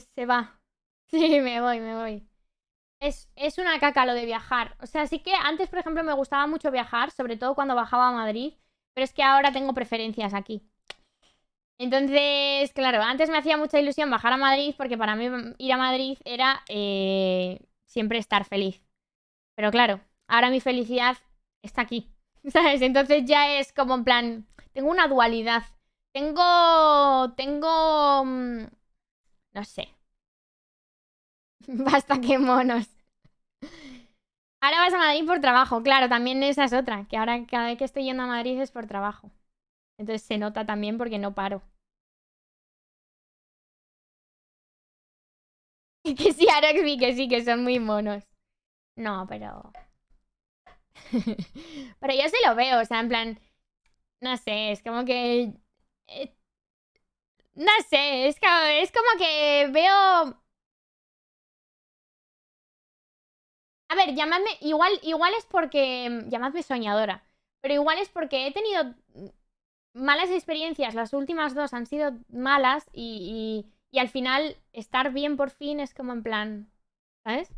se va. Sí, me voy, me voy. Es, una caca lo de viajar. O sea, sí que antes, por ejemplo, me gustaba mucho viajar, sobre todo cuando bajaba a Madrid, pero es que ahora tengo preferencias aquí. Entonces, claro, antes me hacía mucha ilusión bajar a Madrid porque para mí ir a Madrid era eh, siempre estar feliz. Pero claro, ahora mi felicidad está aquí, ¿sabes? Entonces ya es como en plan, tengo una dualidad. Tengo, tengo mm, no sé. Basta que monos. Ahora vas a Madrid por trabajo, claro, también esa es otra, que ahora cada vez que estoy yendo a Madrid es por trabajo. Entonces se nota también porque no paro. que sí, ahora sí, que sí, que son muy monos. No, pero... pero yo se lo veo, o sea, en plan... No sé, es como que... Eh, no sé, es, como que veo... A ver, llamadme, igual, igual es porque, mm, llamadme soñadora, pero igual es porque he tenido mm, malas experiencias, las últimas dos han sido malas y al final estar bien por fin es como en plan, ¿sabes?